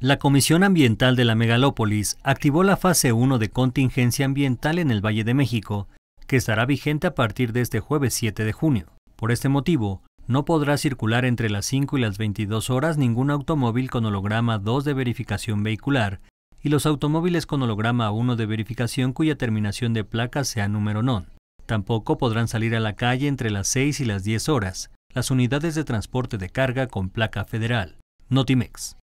La Comisión Ambiental de la Megalópolis activó la fase 1 de contingencia ambiental en el Valle de México, que estará vigente a partir de este jueves 7 de junio. Por este motivo, no podrá circular entre las 5 y las 22 horas ningún automóvil con holograma 2 de verificación vehicular y los automóviles con holograma 1 de verificación cuya terminación de placa sea número non. Tampoco podrán salir a la calle entre las 6 y las 10 horas las unidades de transporte de carga con placa federal. Notimex.